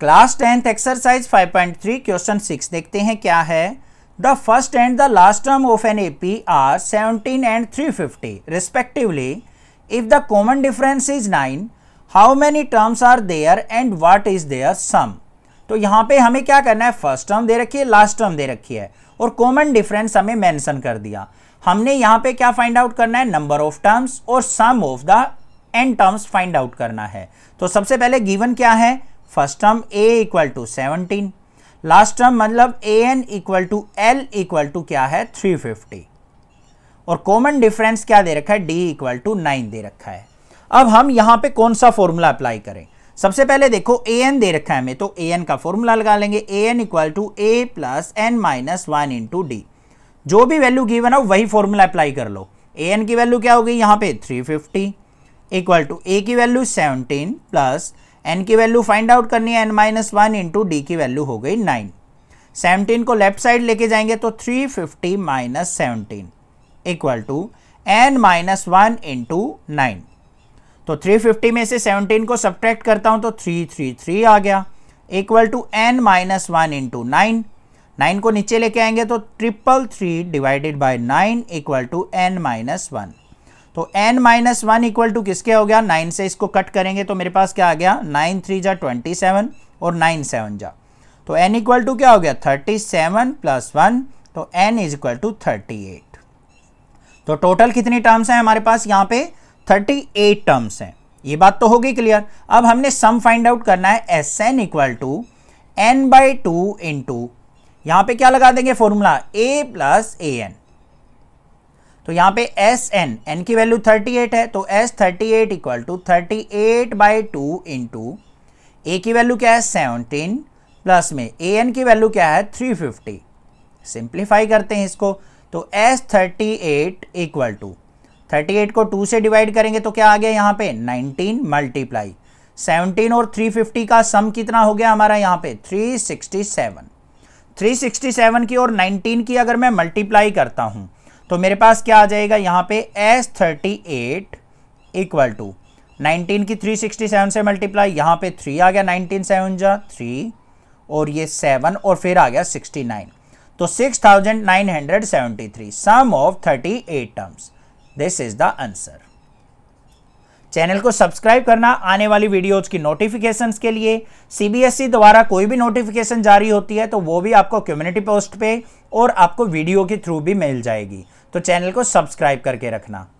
class tenth exercise 5.3 question six देखते हैं क्या है the first and the last term of an AP are 17 and 350 fifty respectively if the common difference is nine how many terms are there and what is their sum तो यहाँ पे हमें क्या करना है फर्स्ट टर्म दे रखी है last term दे रखी है और कॉमन डिफरेंस हमें मैंसन कर दिया हमने यहाँ पे क्या फाइंड आउट करना है नंबर ऑफ टर्म्स और sum of the and terms find out करना है तो सबसे पहले गिवन क्या है first term a equal to seventeen last term मतलब A N equal to L equal to क्या है थ्री फिफ्टी और कॉमन डिफरेंस क्या दे रखा है d इक्वल टू नाइन दे रखा है अब हम यहां पे कौन सा फॉर्मूला अप्लाई करें सबसे पहले देखो ए एन दे रखा है हमें तो ए एन का फॉर्मूला लगा लेंगे A N equal to A plus N minus one into D जो भी वैल्यू गिवन हो वही फॉर्मूला अप्लाई कर लो ए एन की वैल्यू क्या होगी यहाँ पे three fifty equal to A की वैल्यू सेवनटीन प्लस एन की वैल्यू फाइंड आउट करनी है N minus one into D की वैल्यू हो गई नाइन सेवनटीन को लेफ्ट साइड लेके जाएंगे तो three fifty minus seventeen equal to N minus one into nine तो थ्री फिफ्टी में से सेवनटीन को सब्ट्रैक्ट करता हूँ तो थ्री थ्री थ्री आ गया equal to N minus one into nine nine को नीचे लेके आएंगे तो triple three divided by nine equal to N minus one तो N minus one equal to किसके हो गया नाइन से इसको कट करेंगे तो मेरे पास क्या आ गया नाइन थ्री जा ट्वेंटी सेवन और नाइन सेवन जा तो एन इक्वल टू क्या हो गया थर्टी सेवन प्लस वन तो N is equal to thirty eight तो टोटल कितनी टर्म्स हैं हमारे पास यहाँ पे थर्टी एट टर्म्स हैं ये बात तो होगी क्लियर अब हमने सम फाइंड आउट करना है S N equal to N by two into यहाँ पे क्या लगा देंगे formula A plus A N तो यहाँ पे एस एन एन की वैल्यू 38 है तो S 38 eight equal to thirty eight by two two A की वैल्यू क्या है 17 प्लस में ए एन की वैल्यू क्या है 350 सिंप्लीफाई करते हैं इसको तो S thirty eight equal to thirty eight को टू से डिवाइड करेंगे तो क्या आ गया यहाँ पे 19 मल्टीप्लाई 17 और 350 का सम कितना हो गया हमारा यहाँ पे 367 367 की और 19 की अगर मैं मल्टीप्लाई करता हूँ तो मेरे पास क्या आ जाएगा यहाँ पे S thirty eight equal to nineteen की थ्री सिक्सटी सेवन से मल्टीप्लाई यहाँ पे थ्री आ गया नाइनटीन सेवन जा थ्री और ये सेवन और फिर आ गया सिक्सटी नाइन तो six thousand nine hundred seventy three sum of thirty eight terms this is the answer channel को सब्सक्राइब करना आने वाली वीडियोज की नोटिफिकेशन के लिए सीबीएसई e द्वारा कोई भी नोटिफिकेशन जारी होती है तो वो भी आपको कम्युनिटी पोस्ट पे और आपको वीडियो के थ्रू भी मिल जाएगी तो चैनल को सब्सक्राइब करके रखना